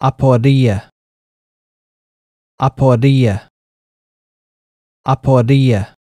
aporia aporia aporia